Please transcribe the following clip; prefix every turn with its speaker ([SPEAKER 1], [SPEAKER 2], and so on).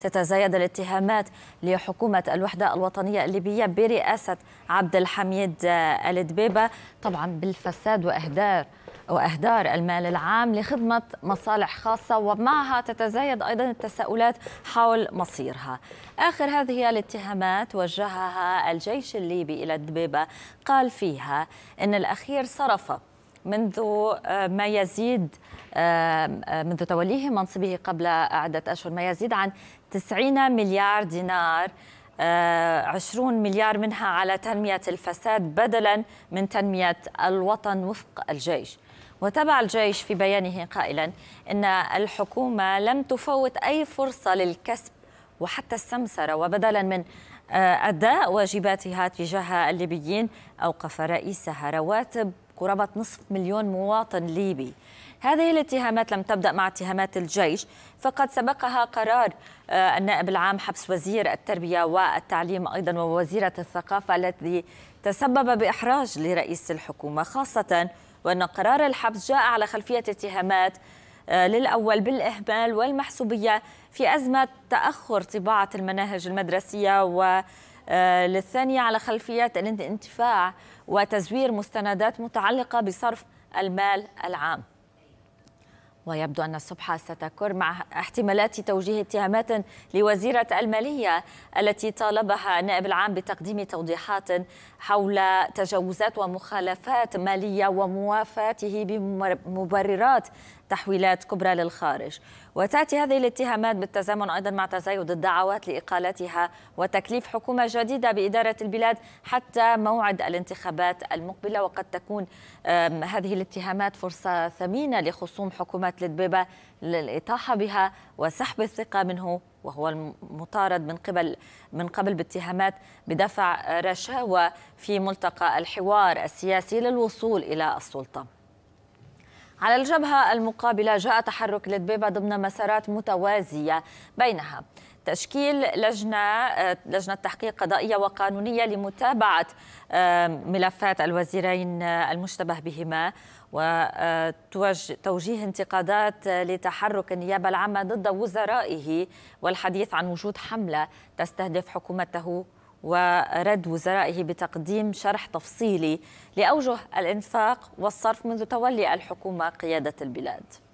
[SPEAKER 1] تتزايد الاتهامات لحكومة الوحدة الوطنية الليبية برئاسة عبد الحميد الدبيبة طبعا بالفساد وأهدار وأهدار المال العام لخدمة مصالح خاصة ومعها تتزايد أيضا التساؤلات حول مصيرها آخر هذه الاتهامات وجهها الجيش الليبي إلى الدبيبة قال فيها أن الأخير صرف منذ آه، ما يزيد آه، آه، منذ توليه منصبه قبل عدة أشهر ما يزيد عن 90 مليار دينار 20 مليار منها على تنمية الفساد بدلا من تنمية الوطن وفق الجيش وتبع الجيش في بيانه قائلا إن الحكومة لم تفوت أي فرصة للكسب وحتى السمسرة وبدلا من آه، أداء واجباتها تجاه الليبيين أوقف رئيسها رواتب قرابة نصف مليون مواطن ليبي هذه الاتهامات لم تبدأ مع اتهامات الجيش فقد سبقها قرار آه، النائب العام حبس وزير التربية والتعليم أيضا ووزيرة الثقافة التي تسبب بإحراج لرئيس الحكومة خاصة وأن قرار الحبس جاء على خلفية اتهامات آه، للأول بالإهمال والمحسوبية في أزمة تأخر طباعة المناهج المدرسية و آه، للثانية على خلفيات الانتفاع وتزوير مستندات متعلقة بصرف المال العام ويبدو أن الصبحة ستكر مع احتمالات توجيه اتهامات لوزيرة المالية التي طالبها النائب العام بتقديم توضيحات حول تجاوزات ومخالفات مالية وموافاته بمبررات تحويلات كبرى للخارج وتأتي هذه الاتهامات بالتزامن أيضا مع تزايد الدعوات لإقالتها وتكليف حكومة جديدة بإدارة البلاد حتى موعد الانتخابات المقبلة وقد تكون هذه الاتهامات فرصة ثمينة لخصوم حكومة لدبيبة للإطاحة بها وسحب الثقة منه وهو المطارد من قبل من قبل باتهامات بدفع رشاوى في ملتقى الحوار السياسي للوصول إلى السلطة على الجبهة المقابلة جاء تحرك الدبيبة ضمن مسارات متوازية بينها تشكيل لجنة لجنة تحقيق قضائية وقانونية لمتابعة ملفات الوزيرين المشتبه بهما وتوجيه آه، انتقادات لتحرك النيابة العامة ضد وزرائه والحديث عن وجود حملة تستهدف حكومته ورد وزرائه بتقديم شرح تفصيلي لأوجه الإنفاق والصرف منذ تولي الحكومة قيادة البلاد